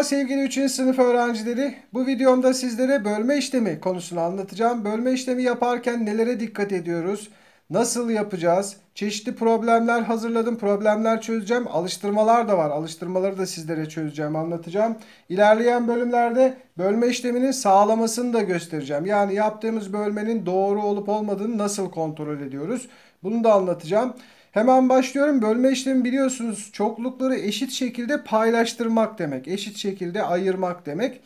Merhaba sevgili 3. sınıf öğrencileri. Bu videomda sizlere bölme işlemi konusunu anlatacağım. Bölme işlemi yaparken nelere dikkat ediyoruz? Nasıl yapacağız? Çeşitli problemler hazırladım. Problemler çözeceğim. Alıştırmalar da var. Alıştırmaları da sizlere çözeceğim, anlatacağım. İlerleyen bölümlerde bölme işleminin sağlamasını da göstereceğim. Yani yaptığımız bölmenin doğru olup olmadığını nasıl kontrol ediyoruz? Bunu da anlatacağım. Hemen başlıyorum. Bölme işlemi biliyorsunuz çoklukları eşit şekilde paylaştırmak demek. Eşit şekilde ayırmak demek.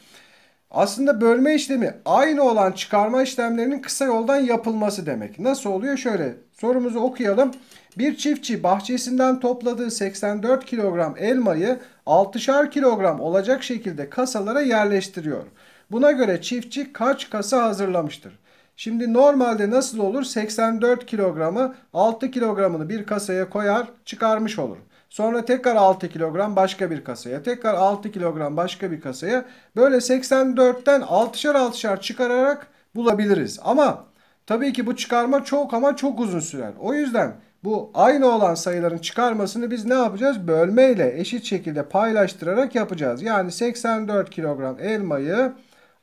Aslında bölme işlemi aynı olan çıkarma işlemlerinin kısa yoldan yapılması demek. Nasıl oluyor? Şöyle sorumuzu okuyalım. Bir çiftçi bahçesinden topladığı 84 kilogram elmayı 6'şar kilogram olacak şekilde kasalara yerleştiriyor. Buna göre çiftçi kaç kasa hazırlamıştır? Şimdi normalde nasıl olur? 84 kilogramı 6 kilogramını bir kasaya koyar çıkarmış olur. Sonra tekrar 6 kilogram başka bir kasaya. Tekrar 6 kilogram başka bir kasaya. Böyle 84'ten 6'şar 6'şar çıkararak bulabiliriz. Ama tabii ki bu çıkarma çok ama çok uzun sürer. O yüzden bu aynı olan sayıların çıkarmasını biz ne yapacağız? Bölmeyle eşit şekilde paylaştırarak yapacağız. Yani 84 kilogram elmayı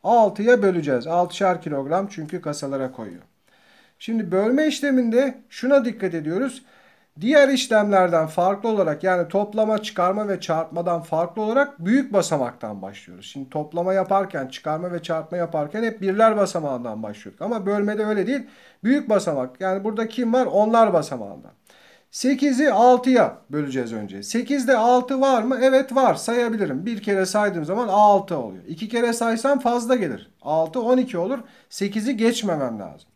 6'ya böleceğiz. 6'şar kilogram çünkü kasalara koyuyor. Şimdi bölme işleminde şuna dikkat ediyoruz. Diğer işlemlerden farklı olarak yani toplama, çıkarma ve çarpmadan farklı olarak büyük basamaktan başlıyoruz. Şimdi toplama yaparken, çıkarma ve çarpma yaparken hep birler basamağından başlıyoruz. Ama bölmede öyle değil. Büyük basamak yani burada kim var? Onlar basamağından. 8'i 6'ya böleceğiz önce. 8'de 6 var mı? Evet var. Sayabilirim. Bir kere saydığım zaman 6 oluyor. İki kere saysam fazla gelir. 6 12 olur. 8'i geçmemem lazım.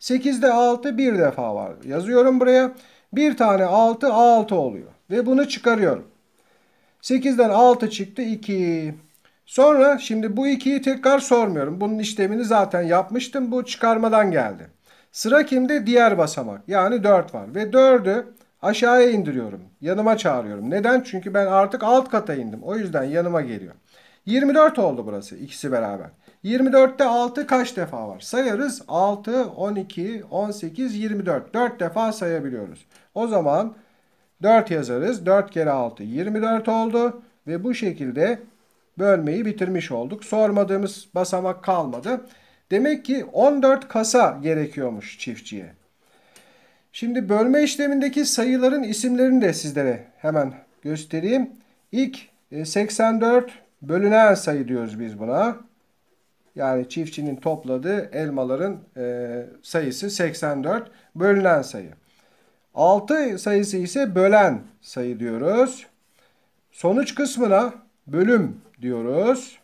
8'de 6 bir defa var. Yazıyorum buraya. Bir tane 6 6 oluyor. Ve bunu çıkarıyorum. 8'den 6 çıktı 2. Sonra şimdi bu 2'yi tekrar sormuyorum. Bunun işlemini zaten yapmıştım. Bu çıkarmadan geldi. Sıra kimde? Diğer basamak. Yani 4 var. Ve 4'ü aşağıya indiriyorum. Yanıma çağırıyorum. Neden? Çünkü ben artık alt kata indim. O yüzden yanıma geliyor. 24 oldu burası ikisi beraber. 24'te 6 kaç defa var? Sayarız 6, 12, 18, 24. 4 defa sayabiliyoruz. O zaman 4 yazarız. 4 kere 6 24 oldu. Ve bu şekilde bölmeyi bitirmiş olduk. Sormadığımız basamak kalmadı. Demek ki 14 kasa gerekiyormuş çiftçiye. Şimdi bölme işlemindeki sayıların isimlerini de sizlere hemen göstereyim. İlk 84 e, bölünen sayı diyoruz biz buna. Yani çiftçinin topladığı elmaların e, sayısı 84 bölünen sayı. 6 sayısı ise bölen sayı diyoruz. Sonuç kısmına bölüm diyoruz.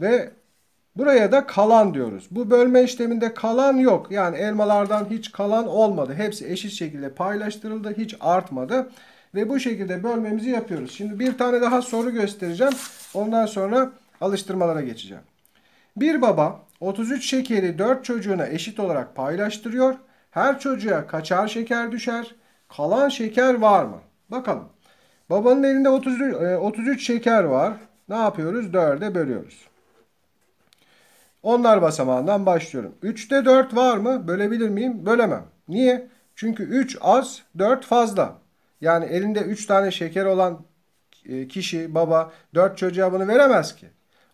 Ve Buraya da kalan diyoruz. Bu bölme işleminde kalan yok. Yani elmalardan hiç kalan olmadı. Hepsi eşit şekilde paylaştırıldı. Hiç artmadı. Ve bu şekilde bölmemizi yapıyoruz. Şimdi bir tane daha soru göstereceğim. Ondan sonra alıştırmalara geçeceğim. Bir baba 33 şekeri 4 çocuğuna eşit olarak paylaştırıyor. Her çocuğa kaçar şeker düşer? Kalan şeker var mı? Bakalım. Babanın elinde 33, e, şeker var. Ne yapıyoruz? 4'e bölüyoruz. Onlar basamağından başlıyorum. 3'te 4 var mı? Bölebilir miyim? Bölemem. Niye? Çünkü 3 az, 4 fazla. Yani elinde 3 tane şeker olan e, kişi, baba 4 çocuğa bunu veremez ki.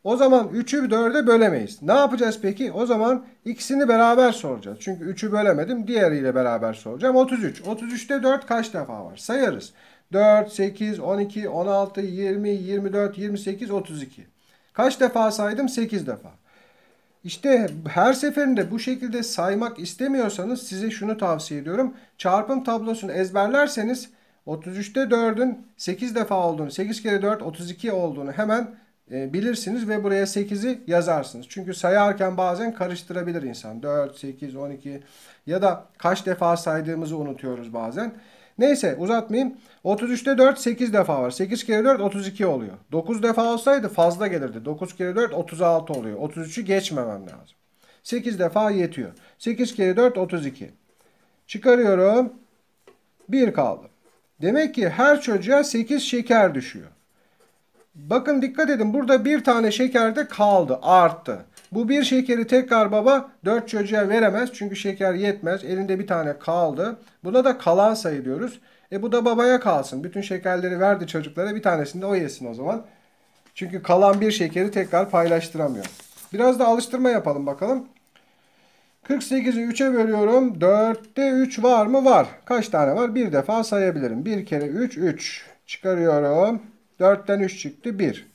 O zaman 3'ü 4'e bölemeyiz. Ne yapacağız peki? O zaman ikisini beraber soracağız. Çünkü 3'ü bölemedim. Diğeriyle beraber soracağım. 33. 33'te 4 kaç defa var? Sayarız. 4, 8, 12, 16, 20, 24, 28, 32. Kaç defa saydım? 8 defa. İşte her seferinde bu şekilde saymak istemiyorsanız size şunu tavsiye ediyorum. Çarpım tablosunu ezberlerseniz 33'te 4'ün 8 defa olduğunu, 8 kere 4 32 olduğunu hemen e, bilirsiniz ve buraya 8'i yazarsınız. Çünkü sayarken bazen karıştırabilir insan. 4, 8, 12 ya da kaç defa saydığımızı unutuyoruz bazen. Neyse uzatmayayım. 33'te 4 8 defa var. 8 kere 4 32 oluyor. 9 defa olsaydı fazla gelirdi. 9 kere 4 36 oluyor. 33'ü geçmemem lazım. 8 defa yetiyor. 8 kere 4 32. Çıkarıyorum. 1 kaldı. Demek ki her çocuğa 8 şeker düşüyor. Bakın dikkat edin burada bir tane şeker de kaldı arttı. Bu bir şekeri tekrar baba dört çocuğa veremez. Çünkü şeker yetmez. Elinde bir tane kaldı. Buna da kalan sayı diyoruz. E bu da babaya kalsın. Bütün şekerleri verdi çocuklara. Bir tanesini de o yesin o zaman. Çünkü kalan bir şekeri tekrar paylaştıramıyor. Biraz da alıştırma yapalım bakalım. 48'i 3'e bölüyorum. 4'te 3 var mı? Var. Kaç tane var? Bir defa sayabilirim. bir kere 3, 3. Çıkarıyorum. 4'ten 3 çıktı. 1.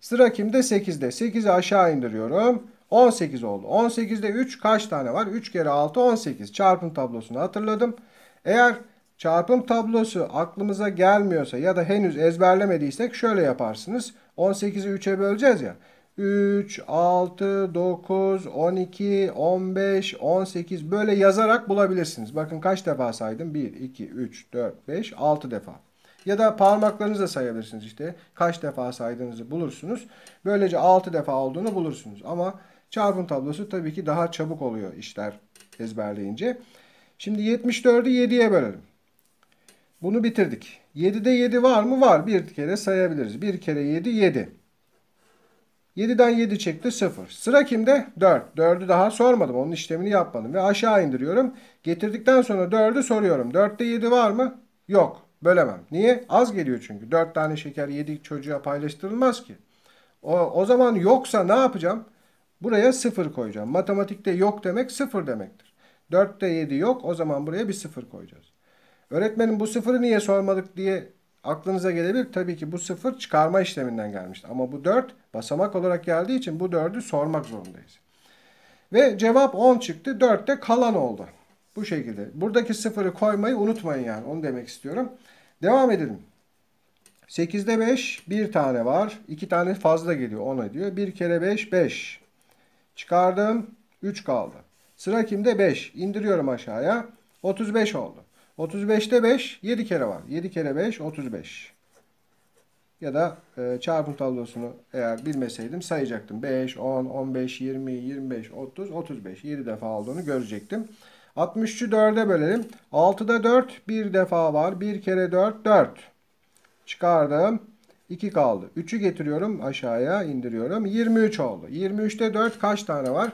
Sıra kimde? 8'de. 8'i aşağı indiriyorum. 18 oldu. 18'de 3 kaç tane var? 3 kere 6 18. Çarpım tablosunu hatırladım. Eğer çarpım tablosu aklımıza gelmiyorsa ya da henüz ezberlemediysek şöyle yaparsınız. 18'i 3'e böleceğiz ya. 3, 6, 9, 12, 15, 18 böyle yazarak bulabilirsiniz. Bakın kaç defa saydım? 1, 2, 3, 4, 5, 6 defa. Ya da parmaklarınızla sayabilirsiniz işte. Kaç defa saydığınızı bulursunuz. Böylece 6 defa olduğunu bulursunuz. Ama Çarpım tablosu tabii ki daha çabuk oluyor işler ezberleyince. Şimdi 74'ü 7'ye bölelim. Bunu bitirdik. 7'de 7 var mı? Var. Bir kere sayabiliriz. Bir kere 7 7. 7'den 7 çekti 0. Sıra kimde? 4. 4'ü daha sormadım. Onun işlemini yapmadım. Ve aşağı indiriyorum. Getirdikten sonra 4'ü soruyorum. 4'te 7 var mı? Yok. Bölemem. Niye? Az geliyor çünkü. 4 tane şeker 7 çocuğa paylaştırılmaz ki. O, o zaman yoksa ne yapacağım? Buraya 0 koyacağım. Matematikte yok demek 0 demektir. 4'te 7 yok. O zaman buraya bir 0 koyacağız. Öğretmenim bu 0'ı niye sormadık diye aklınıza gelebilir. Tabii ki bu 0 çıkarma işleminden gelmişti. Ama bu 4 basamak olarak geldiği için bu 4'ü sormak zorundayız. Ve cevap 10 çıktı. 4 kalan oldu. Bu şekilde. Buradaki 0'ı koymayı unutmayın yani. Onu demek istiyorum. Devam edelim. 8'de 5 bir tane var. 2 tane fazla geliyor. 10 ediyor. 1 kere 5 5. Çıkardım. 3 kaldı. Sıra kimde? 5. İndiriyorum aşağıya. 35 oldu. 35'te 5 7 kere var. 7 kere 5 35. Ya da e, çarpım tablosunu eğer bilmeseydim sayacaktım. 5, 10, 15, 20, 25, 30, 35. 7 defa olduğunu görecektim. 63'ü 4'e bölelim. 6'da 4 bir defa var. 1 kere 4 4. Çıkardım. 2 kaldı. 3'ü getiriyorum aşağıya indiriyorum. 23 oldu. 23'te 4 kaç tane var?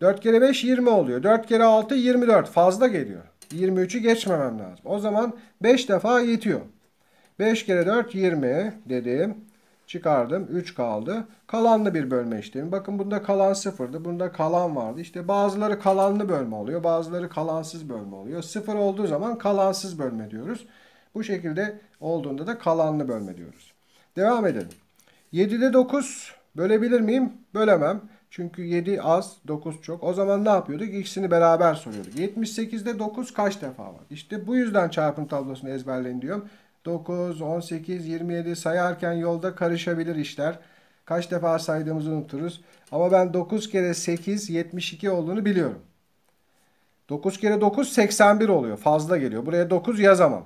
4 kere 5 20 oluyor. 4 kere 6 24 fazla geliyor. 23'ü geçmemem lazım. O zaman 5 defa yetiyor. 5 kere 4 20 dedim. Çıkardım. 3 kaldı. Kalanlı bir bölme işlemi. Bakın bunda kalan sıfırdı. Bunda kalan vardı. İşte bazıları kalanlı bölme oluyor. Bazıları kalansız bölme oluyor. Sıfır olduğu zaman kalansız bölme diyoruz. Bu şekilde olduğunda da kalanlı bölme diyoruz. Devam edelim. 7'de 9 bölebilir miyim? Bölemem. Çünkü 7 az 9 çok. O zaman ne yapıyorduk? İkisini beraber soruyorduk. 78'de 9 kaç defa var? İşte bu yüzden çarpım tablosunu ezberleyin diyorum. 9, 18, 27 sayarken yolda karışabilir işler. Kaç defa saydığımızı unuturuz. Ama ben 9 kere 8 72 olduğunu biliyorum. 9 kere 9 81 oluyor. Fazla geliyor. Buraya 9 yazamam.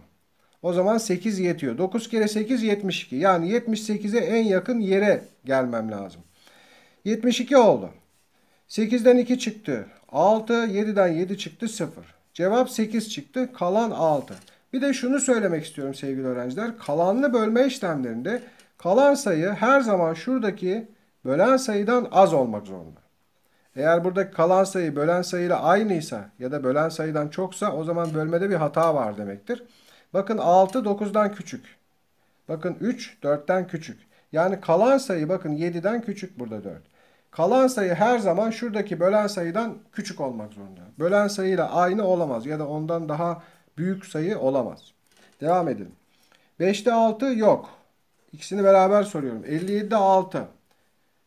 O zaman 8 yetiyor. 9 kere 8 72. Yani 78'e en yakın yere gelmem lazım. 72 oldu. 8'den 2 çıktı. 6, 7'den 7 çıktı 0. Cevap 8 çıktı. Kalan 6. Bir de şunu söylemek istiyorum sevgili öğrenciler. Kalanlı bölme işlemlerinde kalan sayı her zaman şuradaki bölen sayıdan az olmak zorunda. Eğer buradaki kalan sayı bölen sayıyla aynıysa ya da bölen sayıdan çoksa o zaman bölmede bir hata var demektir. Bakın 6 9'dan küçük. Bakın 3 4'ten küçük. Yani kalan sayı bakın 7'den küçük burada 4. Kalan sayı her zaman şuradaki bölen sayıdan küçük olmak zorunda. Bölen sayıyla aynı olamaz ya da ondan daha büyük sayı olamaz. Devam edelim. 5'te 6 yok. İkisini beraber soruyorum. 57'de 6.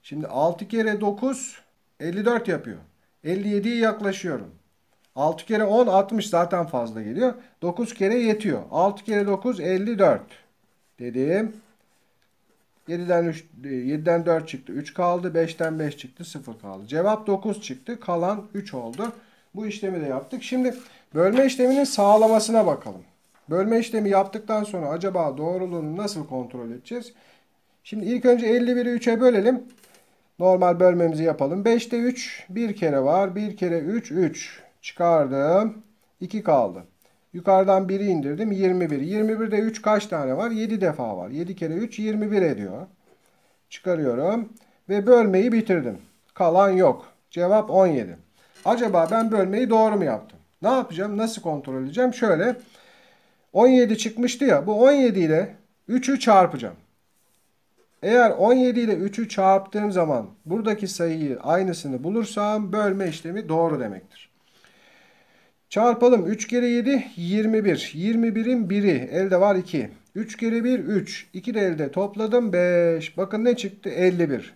Şimdi 6 kere 9 54 yapıyor. 57'ye yaklaşıyorum. 6 kere 10 60 zaten fazla geliyor. 9 kere yetiyor. 6 kere 9 54 dedim. 7'den 3 7'den 4 çıktı. 3 kaldı. 5'ten 5 çıktı. 0 kaldı. Cevap 9 çıktı. Kalan 3 oldu. Bu işlemi de yaptık. Şimdi bölme işleminin sağlamasına bakalım. Bölme işlemi yaptıktan sonra acaba doğruluğunu nasıl kontrol edeceğiz? Şimdi ilk önce 51'i 3'e bölelim. Normal bölmemizi yapalım. 5'te 3 bir kere var. 1 kere 3 3 çıkardım. 2 kaldı. Yukarıdan 1'i indirdim. 21. 21'de 3 kaç tane var? 7 defa var. 7 kere 3 21 ediyor. Çıkarıyorum. Ve bölmeyi bitirdim. Kalan yok. Cevap 17. Acaba ben bölmeyi doğru mu yaptım? Ne yapacağım? Nasıl kontrol edeceğim? Şöyle 17 çıkmıştı ya. Bu 17 ile 3'ü çarpacağım. Eğer 17 ile 3'ü çarptığım zaman buradaki sayıyı aynısını bulursam bölme işlemi doğru demektir. Çarpalım 3 kere 7 21. 21'in 1'i elde var 2. 3 kere 1 3. 2 de elde topladım 5. Bakın ne çıktı 51.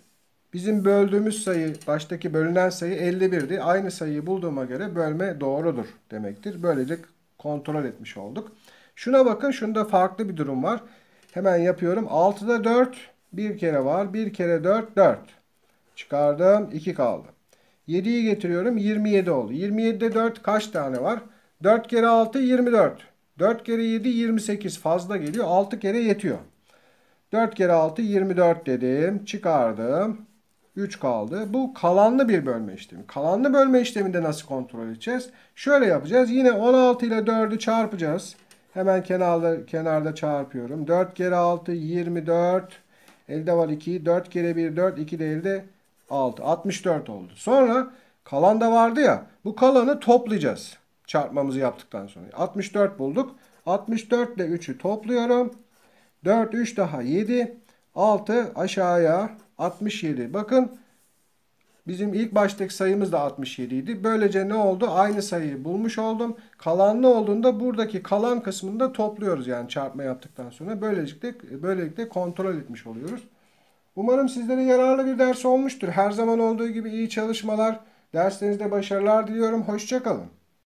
Bizim böldüğümüz sayı baştaki bölünen sayı 51'di. Aynı sayıyı bulduğuma göre bölme doğrudur demektir. Böylece kontrol etmiş olduk. Şuna bakın şunda farklı bir durum var. Hemen yapıyorum. 6'da 4 bir kere var. Bir kere 4 4. Çıkardım 2 kaldı. 7'yi getiriyorum 27 oldu. 27'de 4 kaç tane var? 4 kere 6 24. 4 kere 7 28 fazla geliyor. 6 kere yetiyor. 4 kere 6 24 dedim. Çıkardım. 3 kaldı. Bu kalanlı bir bölme işlemi. Kalanlı bölme işleminde nasıl kontrol edeceğiz? Şöyle yapacağız. Yine 16 ile 4'ü çarpacağız. Hemen kenarda, kenarda çarpıyorum. 4 kere 6 24. Elde var 2. 4 kere 1 4. 2 de elde 6 64 oldu. Sonra kalan da vardı ya bu kalanı toplayacağız. Çarpmamızı yaptıktan sonra. 64 bulduk. 64 ile 3'ü topluyorum. 4 3 daha 7 6 aşağıya 67. Bakın bizim ilk baştaki sayımız da 67 idi. Böylece ne oldu? Aynı sayıyı bulmuş oldum. Kalanlı olduğunda buradaki kalan kısmını da topluyoruz yani çarpma yaptıktan sonra. Böylelikle böylelikle kontrol etmiş oluyoruz. Umarım sizlere yararlı bir ders olmuştur. Her zaman olduğu gibi iyi çalışmalar, derslerinizde başarılar diliyorum. Hoşçakalın.